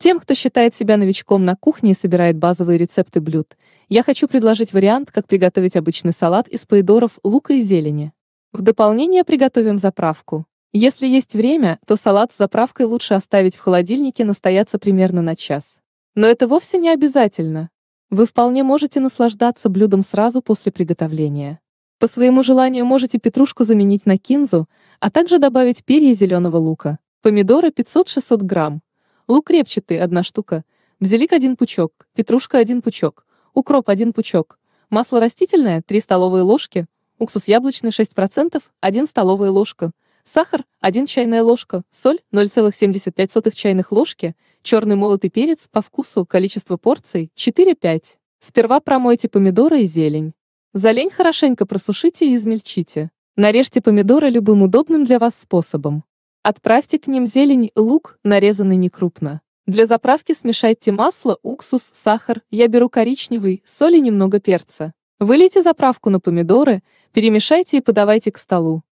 Тем, кто считает себя новичком на кухне и собирает базовые рецепты блюд, я хочу предложить вариант, как приготовить обычный салат из помидоров, лука и зелени. В дополнение приготовим заправку. Если есть время, то салат с заправкой лучше оставить в холодильнике настояться примерно на час. Но это вовсе не обязательно. Вы вполне можете наслаждаться блюдом сразу после приготовления. По своему желанию можете петрушку заменить на кинзу, а также добавить перья зеленого лука, помидоры 500-600 грамм, Лук репчатый – одна штука. Базилик – один пучок. Петрушка – один пучок. Укроп – один пучок. Масло растительное – 3 столовые ложки. Уксус яблочный 6%, 1 столовая ложка. Сахар – 1 чайная ложка. Соль – 0,75 чайных ложки. Черный молотый перец по вкусу, количество порций – 4-5. Сперва промойте помидоры и зелень. Зелень хорошенько просушите и измельчите. Нарежьте помидоры любым удобным для вас способом. Отправьте к ним зелень, лук, нарезанный некрупно. Для заправки смешайте масло, уксус, сахар, я беру коричневый, соль и немного перца. Вылейте заправку на помидоры, перемешайте и подавайте к столу.